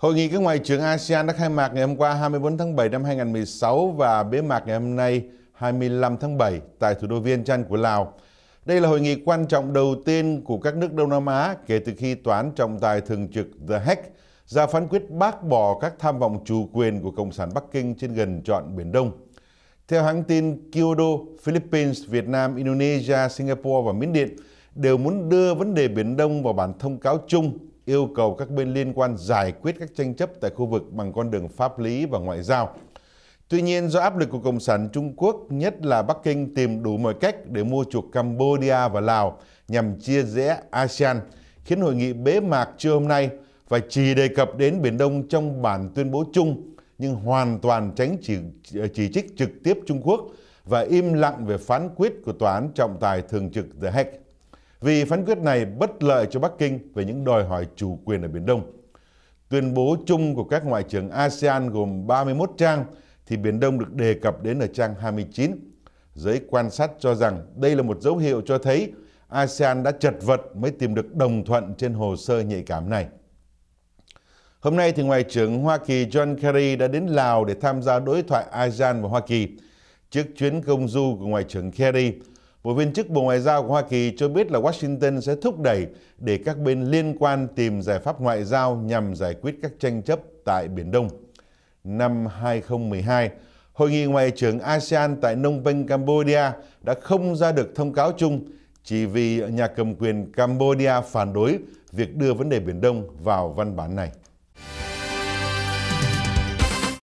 Hội nghị các ngoại trưởng ASEAN đã khai mạc ngày hôm qua 24 tháng 7 năm 2016 và bế mạc ngày hôm nay 25 tháng 7 tại thủ đô viên Vientiane của Lào. Đây là hội nghị quan trọng đầu tiên của các nước Đông Nam Á kể từ khi Tòa án trọng tài thường trực The Hague ra phán quyết bác bỏ các tham vọng chủ quyền của Cộng sản Bắc Kinh trên gần trọn Biển Đông. Theo hãng tin Kyodo, Philippines, Việt Nam, Indonesia, Singapore và Miến Điện đều muốn đưa vấn đề Biển Đông vào bản thông cáo chung yêu cầu các bên liên quan giải quyết các tranh chấp tại khu vực bằng con đường pháp lý và ngoại giao. Tuy nhiên, do áp lực của Cộng sản Trung Quốc, nhất là Bắc Kinh tìm đủ mọi cách để mua chuộc Cambodia và Lào nhằm chia rẽ ASEAN, khiến hội nghị bế mạc trưa hôm nay và chỉ đề cập đến Biển Đông trong bản tuyên bố chung, nhưng hoàn toàn tránh chỉ, chỉ trích trực tiếp Trung Quốc và im lặng về phán quyết của Tòa án Trọng tài Thường trực The Hague vì phán quyết này bất lợi cho Bắc Kinh về những đòi hỏi chủ quyền ở Biển Đông. Tuyên bố chung của các ngoại trưởng ASEAN gồm 31 trang thì Biển Đông được đề cập đến ở trang 29. Giới quan sát cho rằng đây là một dấu hiệu cho thấy ASEAN đã chật vật mới tìm được đồng thuận trên hồ sơ nhạy cảm này. Hôm nay thì Ngoại trưởng Hoa Kỳ John Kerry đã đến Lào để tham gia đối thoại ASEAN và Hoa Kỳ. Trước chuyến công du của Ngoại trưởng Kerry, Bộ viên chức Bộ Ngoại giao của Hoa Kỳ cho biết là Washington sẽ thúc đẩy để các bên liên quan tìm giải pháp ngoại giao nhằm giải quyết các tranh chấp tại Biển Đông. Năm 2012, Hội nghị Ngoại trưởng ASEAN tại Phnom Penh, Cambodia đã không ra được thông cáo chung chỉ vì nhà cầm quyền Cambodia phản đối việc đưa vấn đề Biển Đông vào văn bản này.